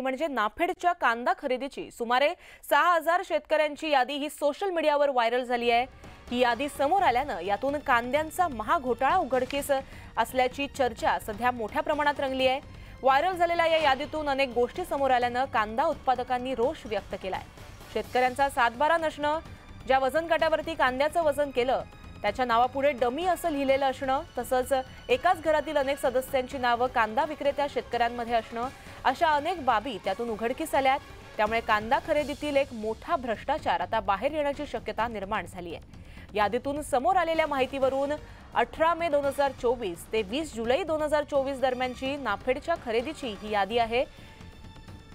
म्हणजे नाफेडच्या कांदा खरेदीची सुमारे सहा हजार शेतकऱ्यांची यादी ही सोशल मीडियावर व्हायरल झाली आहे ही यादी समोर आल्यानं यातून कांद्यांचा महाघोटाळा उघडकीस असल्याची चर्चा सध्या मोठ्या प्रमाणात रंगली आहे व्हायरल झालेल्या या यादीतून अनेक गोष्टी समोर आल्यानं कांदा उत्पादकांनी रोष व्यक्त केलाय शेतकऱ्यांचा सातबारा नसणं ज्या वजन काट्यावरती कांद्याचं वजन केलं त्याच्या नावापुढे डमी असं लिहिलेलं असणं तसंच एकाच घरातील अनेक सदस्यांची नावं कांदा विक्रेत्या शेतकऱ्यांमध्ये असणं अशा अनेक बाबी त्यातून उघडकीस आल्यात त्यामुळे कांदा खरेदीतील एक मोठा भ्रष्टाचार आता बाहेर येण्याची शक्यता निर्माण झाली आहे यादीतून समोर आलेल्या माहितीवरून अठरा मे दोन हजार चोवीस ते वीस जुलै दोन हजार चोवीस दरम्यानची नाफेडच्या खरेदीची ही यादी आहे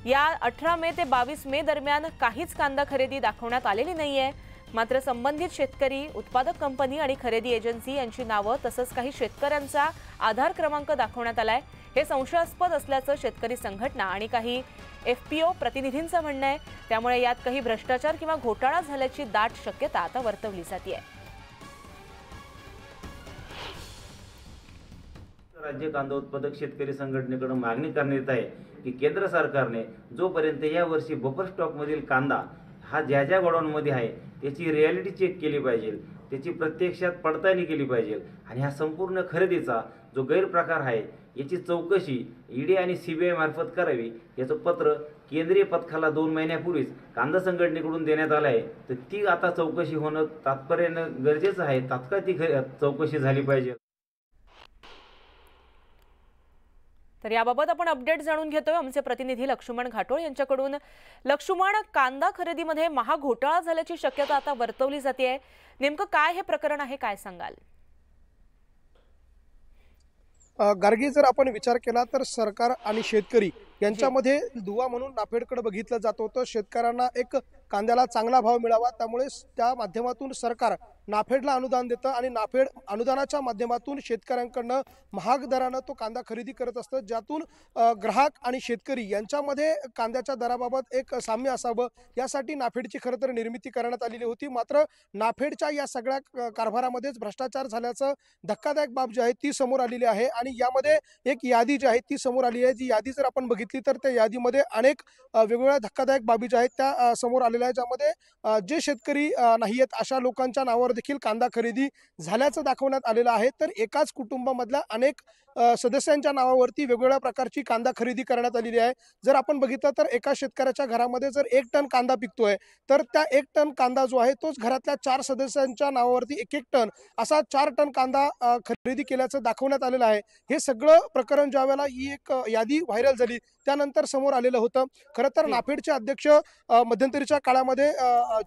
या अठरा मे ते बावीस मे दरम्यान काहीच कांदा खरेदी दाखवण्यात आलेली नाहीये मात्र संबंधित शेतकरी उत्पादक कंपनी आणि खरेदी एजन्सी यांची नावं तसंच काही शेतकऱ्यांचा आधार क्रमांक दाखवण्यात आलाय हे संशयास्पद असल्याचं शेतकरी संघटना आणि काही एफपीओ प्रतिनिधींचं म्हणणं आहे त्यामुळे यात काही भ्रष्टाचार किंवा घोटाळा झाल्याची दाट शक्यता आता वर्तवली जाते राज्य कांदा उत्पादक शेतकरी संघटनेकडून मागणी करण्यात येत आहे की केंद्र सरकारने जोपर्यंत यावर्षी वर्षी स्टॉक मधील कांदा हा ज्या ज्या गोडाऊनमध्ये आहे त्याची रिॲलिटी चेक केली पाहिजे त्याची प्रत्यक्षात पडताळणी केली पाहिजे आणि हा संपूर्ण खरेदीचा जो गैरप्रकार आहे याची चौकशी ईडी e आणि सी बी आयमार्फत करावी याचं पत्र केंद्रीय पथकाला दोन महिन्यापूर्वीच कांदा संघटनेकडून देण्यात आलं आहे तर ती आता चौकशी होणं तात्पर्यानं गरजेचं आहे तात्काळ ती चौकशी झाली पाहिजे तर याबाबत आपण अपडेट जाणून घेतोय आमचे प्रतिनिधी लक्ष्मण घाटोळ यांच्याकडून लक्ष्मण कांदा खरेदीमध्ये महाघोटाळा झाल्याची शक्यता आता वर्तवली जाते नेमकं काय हे प्रकरण आहे काय सांगाल गार्गी जर आपण विचार केला तर सरकार आणि शेतकरी यांच्यामध्ये दुवा म्हणून नाफेडकडे बघितलं जात होतं शेतकऱ्यांना एक कांद्याला चांगला भाव मिळावा त्यामुळे त्या माध्यमातून सरकार नाफेडला अनुदान देतं आणि नाफेड अनुदानाच्या माध्यमातून शेतकऱ्यांकडनं महाग दरानं तो कांदा खरेदी करत असतं ज्यातून ग्राहक आणि शेतकरी यांच्यामध्ये कांद्याच्या दराबाबत एक साम्य असावं यासाठी नाफेडची खरं तर निर्मिती करण्यात आलेली होती मात्र नाफेडच्या या सगळ्या कारभारामध्येच भ्रष्टाचार झाल्याचं धक्कादायक बाब जी आहे ती समोर आलेली आहे आणि यामध्ये एक यादी जी आहे ती समोर आली आहे जी यादी जर आपण बघितली घेतली तर त्या यादीमध्ये अनेक वेगवेगळ्या धक्कादायक बाबी ज्या आहेत त्या समोर आलेल्या आहेत ज्यामध्ये जे शेतकरी नाही आहेत अशा लोकांच्या नावावर देखील कांदा खरेदी झाल्याचं दाखवण्यात आलेलं आहे तर एकाच कुटुंबामधल्या अनेक सदस्यांच्या नावावरती वेगवेगळ्या प्रकारची कांदा खरेदी करण्यात आलेली आहे जर आपण बघितलं तर एका शेतकऱ्याच्या घरामध्ये जर एक टन कांदा पिकतोय तर त्या एक टन कांदा जो आहे तोच घरातल्या चार सदस्यांच्या नावावरती एक एक टन असा चार टन कांदा खरेदी केल्याचं दाखवण्यात आलेलं आहे हे सगळं प्रकरण ज्यावेळेला ही एक यादी व्हायरल झाली त्यानंतर समोर आलेलं होतं खरं तर नाफेडचे अध्यक्ष मध्यंतरीच्या काळामध्ये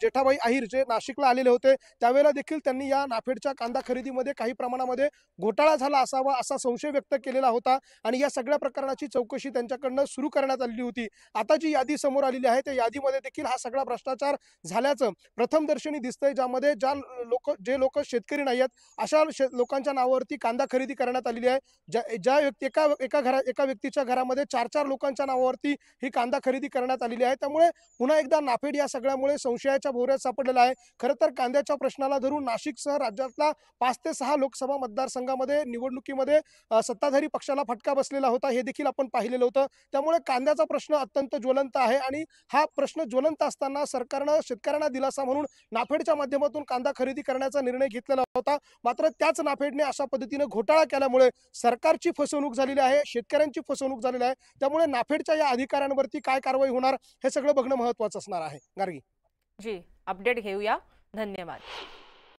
जेठाबाई अहिर जे नाशिकला आलेले होते त्यावेळेला देखील त्यांनी या नाफेडच्या कांदा खरेदीमध्ये काही प्रमाणामध्ये घोटाळा झाला असावा असा संशय व्यक्त केलेला होता आणि या सगळ्या प्रकरणाची चौकशी त्यांच्याकडनं सुरू करण्यात आलेली होती आता जी यादी समोर आलेली आहे त्या यादीमध्ये देखील हा सगळा भ्रष्टाचार झाल्याचं प्रथमदर्शनी दिसतंय ज्यामध्ये ज्या लोक जे लोक शेतकरी नाही आहेत अशा लोकांच्या नावावरती कांदा खरेदी करण्यात आलेली आहे ज्या ज्या व्यक्ती एका एका घरा एका व्यक्तीच्या घरामध्ये चार चार लोकांना लोकांच्या नावावरती ही कांदा खरेदी करण्यात आलेली आहे त्यामुळे पुन्हा एकदा नाफेड या सगळ्यामुळे संशयाच्या भोवऱ्यात सापडलेला आहे खरं तर कांद्याच्या प्रश्नाला धरून नाशिकसह राज्यातला पाच ते सहा लोकसभा मतदारसंघामध्ये निवडणुकीमध्ये सत्ताधारी पक्षाला फटका बसलेला होता हे देखील आपण पाहिलेलं होतं त्यामुळे कांद्याचा प्रश्न अत्यंत ज्वलंत आहे आणि हा प्रश्न ज्वलंत असताना सरकारनं शेतकऱ्यांना दिलासा म्हणून नाफेडच्या माध्यमातून कांदा खरेदी करण्याचा निर्णय घेतलेला होता मात्र त्याच नाफेडने अशा पद्धतीने घोटाळा केल्यामुळे सरकारची फसवणूक झालेली आहे शेतकऱ्यांची फसवणूक झालेली आहे त्यामुळे नाफेडच्या या अधिकाऱ्यांवरती काय कारवाई होणार हे सगळं बघणं महत्वाचं असणार आहे गार्गी जी अपडेट घेऊया धन्यवाद